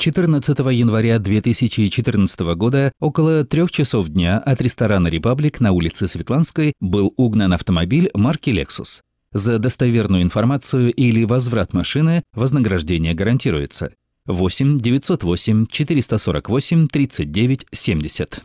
14 января 2014 года около трех часов дня от ресторана «Репаблик» на улице Светланской был угнан автомобиль марки Lexus. За достоверную информацию или возврат машины вознаграждение гарантируется. 8 908 448 39 70.